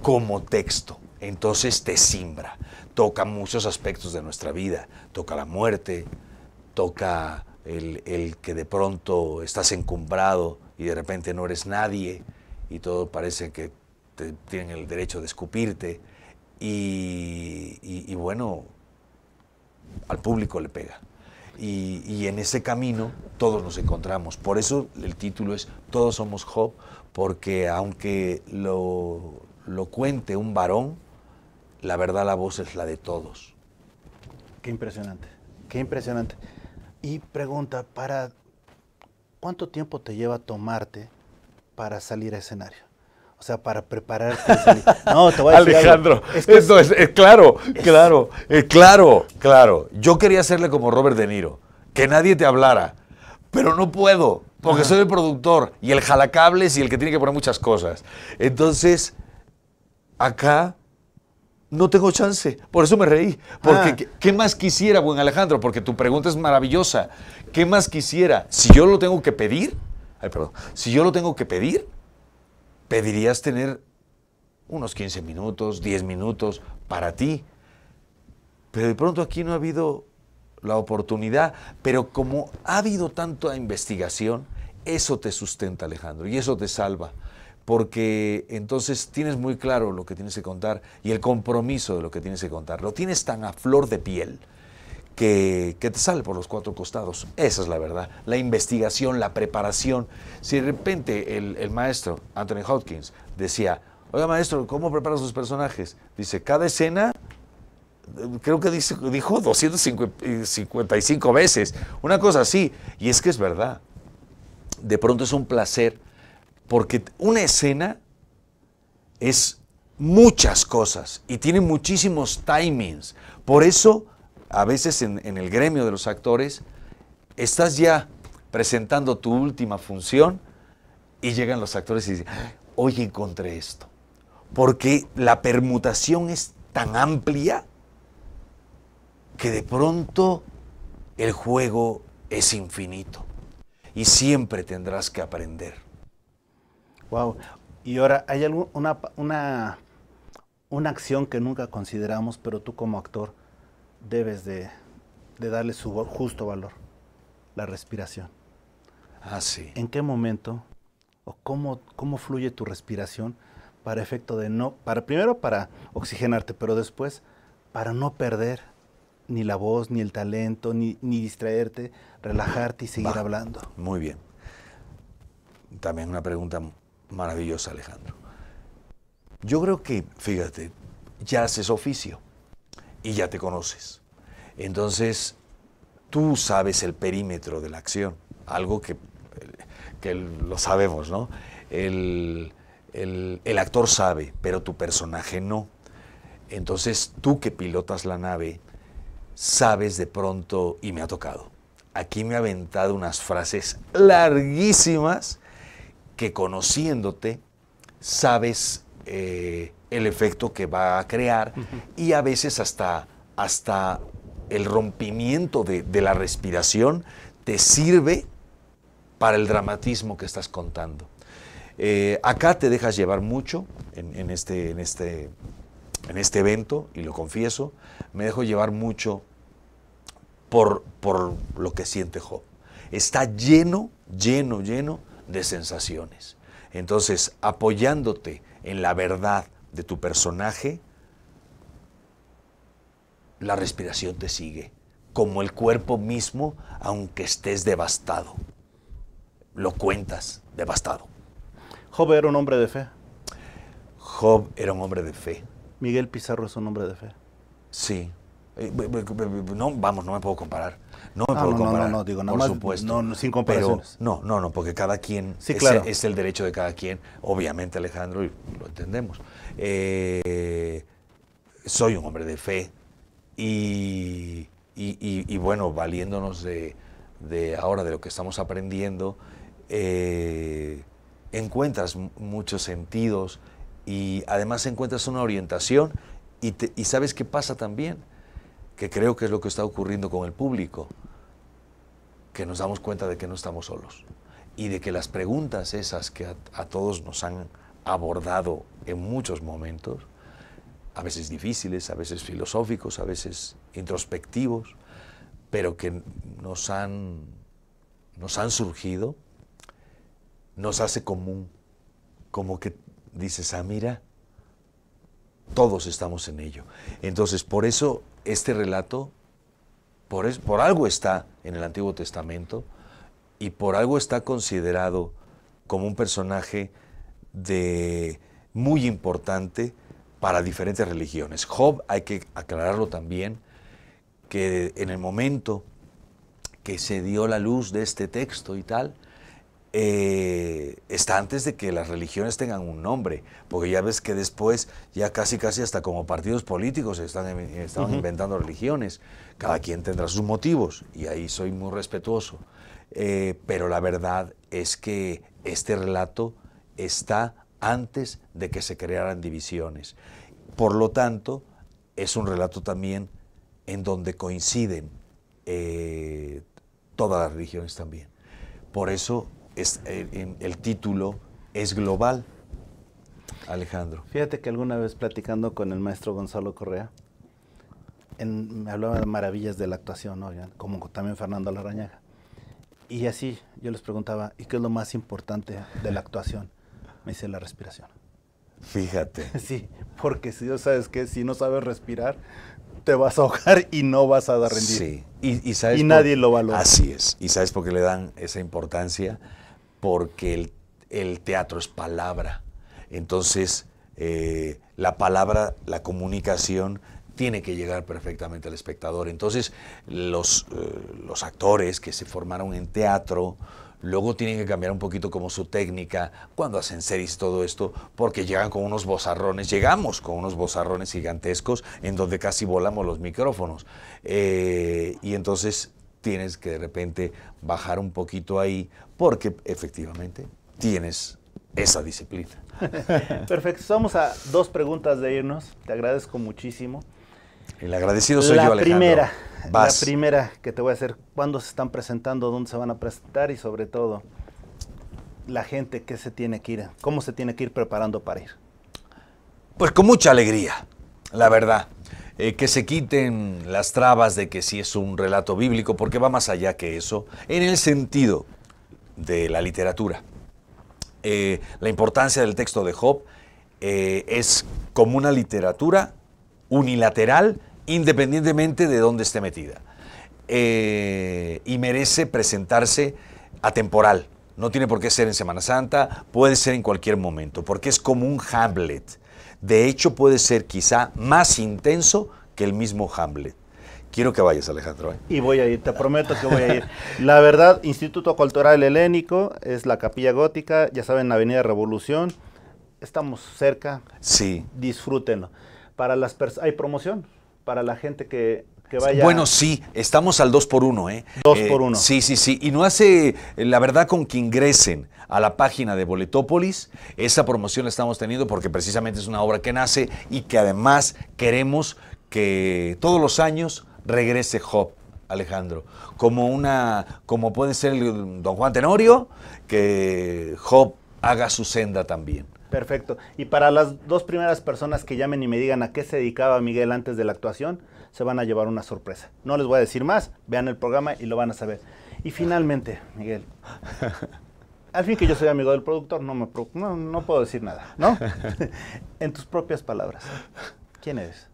como texto. Entonces te simbra, toca muchos aspectos de nuestra vida, toca la muerte, toca el, el que de pronto estás encumbrado y de repente no eres nadie y todo parece que tienen el derecho de escupirte y, bueno, al público le pega. Y, en ese camino todos nos encontramos. Por eso el título es Todos somos Job, porque aunque lo, lo cuente un varón, la verdad la voz es la de todos. Qué impresionante, qué impresionante. Y pregunta, para ¿cuánto tiempo te lleva tomarte para salir a escenario? O sea, para prepararte. *laughs* no, te voy a decir Alejandro, Es claro, claro, eh, claro, claro. Yo quería hacerle como Robert De Niro, que nadie te hablara, pero no puedo, porque soy el productor y el jalacables y el que tiene que poner muchas cosas. Entonces, acá no tengo chance. Por eso me reí. Porque, ah. ¿qué, más quisiera, buen Alejandro? Porque tu pregunta es maravillosa. ¿Qué más quisiera? Si yo lo tengo que pedir, ay, perdón, si yo lo tengo que pedir, pedirías tener unos 15 minutos, 10 minutos para ti. Pero de pronto aquí no ha habido la oportunidad, pero como ha habido tanta investigación, eso te sustenta Alejandro y eso te salva, porque entonces tienes muy claro lo que tienes que contar y el compromiso de lo que tienes que contar, lo tienes tan a flor de piel que, te sale por los cuatro costados. Esa es la verdad. La investigación, la preparación. Si de repente el, maestro Anthony Hopkins decía, oiga maestro, ¿cómo preparas sus personajes? Dice, cada escena, creo que dijo 255 veces, una cosa así. Y es que es verdad. De pronto es un placer, porque una escena es muchas cosas y tiene muchísimos timings. Por eso a veces en, el gremio de los actores, estás ya presentando tu última función y llegan los actores y dicen, hoy encontré esto. Porque la permutación es tan amplia que de pronto el juego es infinito y siempre tendrás que aprender. Wow. Y ahora, ¿hay alguna una, una acción que nunca consideramos, pero tú como actor debes de, darle su justo valor, la respiración. Ah, sí. ¿En qué momento o cómo, cómo fluye tu respiración para efecto de no, para primero para oxigenarte, pero después para no perder ni la voz, ni el talento, ni, distraerte, relajarte y seguir hablando. Muy bien. También una pregunta maravillosa, Alejandro. Yo creo que, fíjate, ya haces oficio y ya te conoces. Entonces, tú sabes el perímetro de la acción, algo que, lo sabemos, ¿no? El, actor sabe, pero tu personaje no. Entonces, tú que pilotas la nave, sabes de pronto, y me ha tocado, aquí me ha aventado unas frases larguísimas que conociéndote, sabes... Eh, el efecto que va a crear y a veces hasta, hasta el rompimiento de, la respiración te sirve para el dramatismo que estás contando. Eh, acá te dejas llevar mucho en, este, en, este, en este evento, y lo confieso, me dejo llevar mucho por, por lo que siente Job. Está lleno, lleno, lleno de sensaciones. Entonces, apoyándote en la verdad, de tu personaje, la respiración te sigue, como el cuerpo mismo, aunque estés devastado. Lo cuentas, devastado. Job era un hombre de fe. Job era un hombre de fe. Miguel Pizarro es un hombre de fe. Sí. Eh, no, vamos, no me puedo comparar. No me ah, puedo comparar. No, no, digo, por supuesto. No, sin comparaciones. no, no, no, porque cada quien es, el derecho de cada quien. Obviamente, Alejandro, lo entendemos. Eh, soy un hombre de fe y, bueno, valiéndonos de, ahora, de lo que estamos aprendiendo, eh, encuentras muchos sentidos y además encuentras una orientación y, sabes qué pasa también, que creo que es lo que está ocurriendo con el público, que nos damos cuenta de que no estamos solos y de que las preguntas esas que a todos nos han abordado en muchos momentos, a veces difíciles, a veces filosóficos, a veces introspectivos, pero que nos han, nos han surgido, nos hace común, como que dices, ah, mira, todos estamos en ello. Entonces, por eso este relato, por, es, por algo está en el Antiguo Testamento y por algo está considerado como un personaje de, muy importante para diferentes religiones. Job, hay que aclararlo también, que en el momento que se dio la luz de este texto y tal, eh, está antes de que las religiones tengan un nombre, porque ya ves que después ya casi casi hasta como partidos políticos están, están inventando religiones, cada quien tendrá sus motivos y ahí soy muy respetuoso, eh, pero la verdad es que este relato está antes de que se crearan divisiones. Por lo tanto, es un relato también en donde coinciden eh, todas las religiones también. Por eso es, eh, el, título es global, Alejandro. Fíjate que alguna vez platicando con el maestro Gonzalo Correa, me hablaba de maravillas de la actuación, como también Fernando Larañaga Y así yo les preguntaba, ¿y qué es lo más importante de la actuación? hice la respiración. Fíjate. *laughs* Sí, porque si yo sabes que si no sabes respirar, te vas a ahogar y no vas a dar rendir Sí, y, sabes y nadie lo valora. Así es. Y sabes por qué le dan esa importancia, porque el, teatro es palabra. Entonces, eh, la palabra, la comunicación tiene que llegar perfectamente al espectador. Entonces, los, eh, los actores que se formaron en teatro, Luego tienen que cambiar un poquito como su técnica cuando hacen series todo esto, porque llegan con unos bozarrones, llegamos con unos bozarrones gigantescos en donde casi volamos los micrófonos. Eh, y entonces tienes que de repente bajar un poquito ahí, porque efectivamente tienes esa disciplina. *laughs* Perfecto, Vamos a dos preguntas de irnos, te agradezco muchísimo. El agradecido soy yo, Alejandro. Primera, La primera que te voy a hacer, cuándo se están presentando, dónde se van a presentar y sobre todo, la gente que se tiene que ir, cómo se tiene que ir preparando para ir. Pues con mucha alegría, la verdad. Eh, que se quiten las trabas de que si sí es un relato bíblico, porque va más allá que eso, en el sentido de la literatura. Eh, la importancia del texto de Job eh, es como una literatura unilateral independientemente de dónde esté metida. Eh, y merece presentarse atemporal. No tiene por qué ser en Semana Santa, puede ser en cualquier momento, porque es como un Hamlet. De hecho, puede ser quizá más intenso que el mismo Hamlet. Quiero que vayas, Alejandro. ¿eh? Y voy a ir, te prometo que voy a ir. La verdad, Instituto Cultural Helénico es la capilla gótica, ya saben, Avenida Revolución. Estamos cerca. Sí. Disfrútenlo para las hay promoción para la gente que, que vaya. Bueno, sí, estamos al 2 por 1 ¿eh? 2 eh, por 1 Sí, sí, sí. Y no hace, eh, la verdad, con que ingresen a la página de Boletópolis, esa promoción la estamos teniendo porque precisamente es una obra que nace y que además queremos que todos los años regrese Job, Alejandro, como una, como puede ser el eh, Don Juan Tenorio, que Job haga su senda también. Perfecto. Y para las dos primeras personas que llamen y me digan a qué se dedicaba Miguel antes de la actuación, se van a llevar una sorpresa. No les voy a decir más, vean el programa y lo van a saber. Y finalmente, Miguel, *laughs* al fin que yo soy amigo del productor, no, me, no, no puedo decir nada, ¿no? *laughs* en tus propias palabras, ¿quién eres?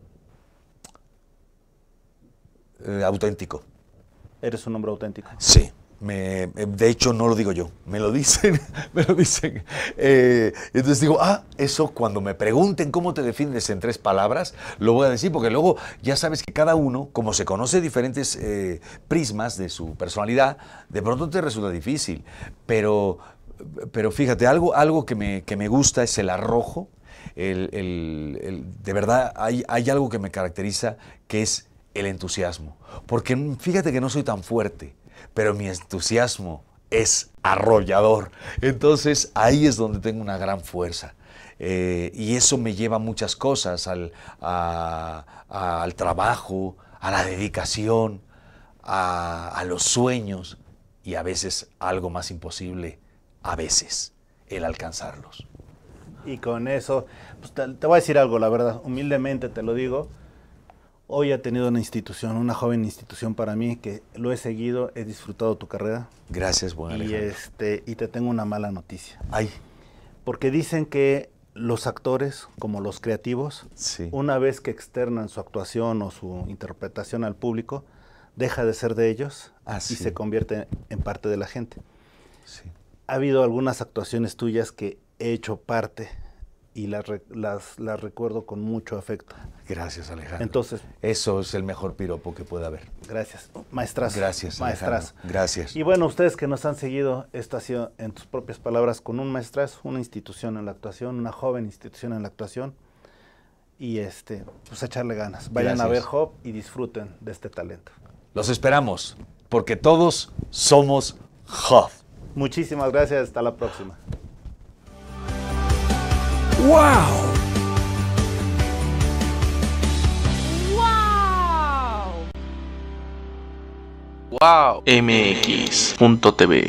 Eh, auténtico. ¿Eres un hombre auténtico? Sí. Eh, de hecho, no lo digo yo, me lo dicen, *laughs* me lo dicen. Eh, entonces digo, ah, eso cuando me pregunten cómo te defines en tres palabras, lo voy a decir, porque luego ya sabes que cada uno, como se conoce diferentes eh, prismas de su personalidad, de pronto te resulta difícil. Pero, pero fíjate, algo, algo que, me, gusta es el arrojo. de verdad, hay, hay algo que me caracteriza que es el entusiasmo. Porque fíjate que no soy tan fuerte pero mi entusiasmo es arrollador. Entonces ahí es donde tengo una gran fuerza. Eh, y eso me lleva a muchas cosas, al, al trabajo, a la dedicación, a, los sueños y a veces algo más imposible, a veces, el alcanzarlos. Y con eso, pues, te, voy a decir algo, la verdad, humildemente te lo digo, Hoy ha tenido una institución, una joven institución para mí que lo he seguido, he disfrutado tu carrera. Gracias, bueno. Y, este, y te tengo una mala noticia. Ay. Porque dicen que los actores, como los creativos, una vez que externan su actuación o su interpretación al público, deja de ser de ellos ah, y se convierte en parte de la gente. Sí. Ha habido algunas actuaciones tuyas que he hecho parte y las, las, las, recuerdo con mucho afecto. Gracias, Alejandro. Entonces, eso es el mejor piropo que puede haber. Gracias, maestras. Gracias, maestras. Gracias. Y bueno, ustedes que nos han seguido, esta ha sido en tus propias palabras con un maestras, una institución en la actuación, una joven institución en la actuación. Y este, pues echarle ganas. Vayan a ver Hop y disfruten de este talento. Los esperamos, porque todos somos Job. Muchísimas gracias, hasta la próxima. Wow, wow, wow, mx. TV.